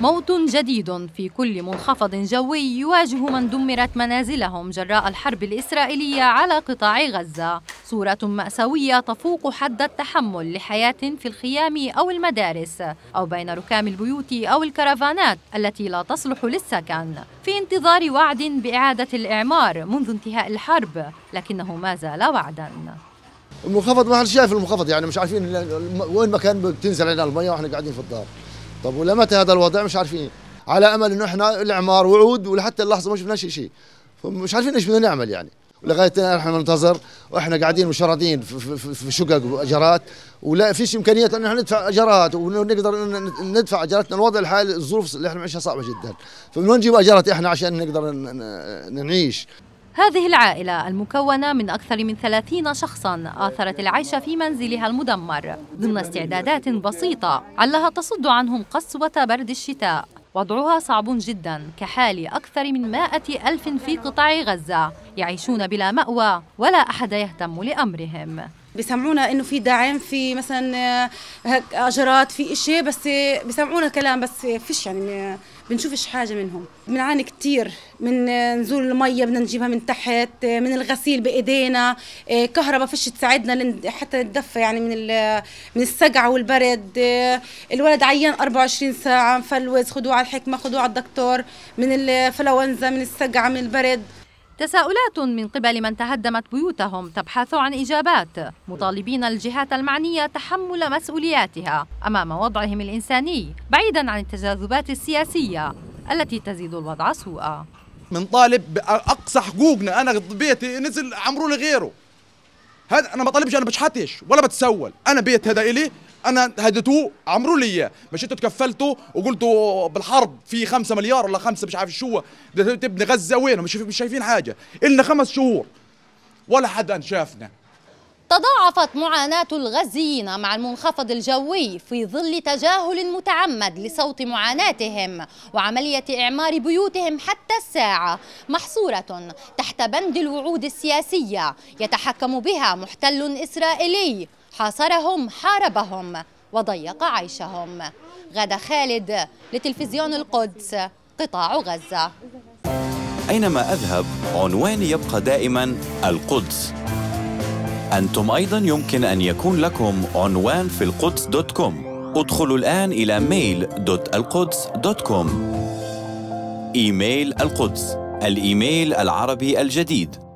موت جديد في كل منخفض جوي يواجه من دمرت منازلهم جراء الحرب الإسرائيلية على قطاع غزة صورة مأساوية تفوق حد التحمل لحياة في الخيام أو المدارس أو بين ركام البيوت أو الكرفانات التي لا تصلح للسكن في انتظار وعد بإعادة الإعمار منذ انتهاء الحرب لكنه ما زال وعداً المنخفض ما حد شايف المنخفض يعني مش عارفين وين مكان بتنزل علينا المياه واحنا قاعدين في الدار طب ولمتى هذا الوضع مش عارفين على امل انه احنا الاعمار وعود ولحتى اللحظه ما شفنا شيء فمش عارفين ايش بدنا نعمل يعني لغايه الان احنا ننتظر واحنا قاعدين مشردين في شقق واجارات ولا فيش امكانيه ان احنا ندفع اجارات ونقدر ندفع اجاراتنا الوضع الحالي الظروف اللي احنا بنعيشها صعبه جدا فمن وين نجيب اجارات احنا عشان نقدر نعيش هذه العائلة المكونة من أكثر من 30 شخصا آثرت العيش في منزلها المدمر ضمن استعدادات بسيطة علها تصد عنهم قسوة برد الشتاء وضعها صعب جدا كحال أكثر من مائة ألف في قطاع غزة يعيشون بلا مأوى ولا أحد يهتم لأمرهم بيسمعونا انه في دعم في مثلا آه، هيك اجرات في شيء بس بيسمعونا كلام بس فيش يعني بنشوفش حاجه منهم بنعاني كثير من نزول الميه بدنا نجيبها من تحت من الغسيل بايدينا آه، كهرباء فيش تساعدنا حتى نتدفى يعني من من السقع والبرد آه، الولد عيان 24 ساعه مفلوز خدوه على الحكمه خدوه على الدكتور من الفلونزا من السقع من البرد تساؤلات من قبل من تهدمت بيوتهم تبحث عن إجابات مطالبين الجهات المعنية تحمل مسؤولياتها أمام وضعهم الإنساني بعيدا عن التجاذبات السياسية التي تزيد الوضع سوءا من طالب بأقصى حقوقنا أنا بيتي نزل عمرو لغيره هذا انا ما طالبش انا بشحتش ولا بتسول انا بيت هذا الي انا هديتوه عمروا لي مش انتوا تكفلتوا وقلتوا بالحرب في 5 مليار ولا 5 مش عارف شو تبني غزه وين مش شايفين حاجه إلنا خمس شهور ولا حدا شافنا تضاعفت معاناة الغزيين مع المنخفض الجوي في ظل تجاهل متعمد لصوت معاناتهم وعملية إعمار بيوتهم حتى الساعة محصورة تحت بند الوعود السياسية يتحكم بها محتل إسرائيلي حاصرهم حاربهم وضيق عيشهم غدا خالد لتلفزيون القدس قطاع غزة أينما أذهب عنواني يبقى دائما القدس أنتم أيضا يمكن أن يكون لكم عنوان في القدس دوت كوم ادخلوا الآن إلى ميل دوت القدس دوت كوم إيميل القدس الإيميل العربي الجديد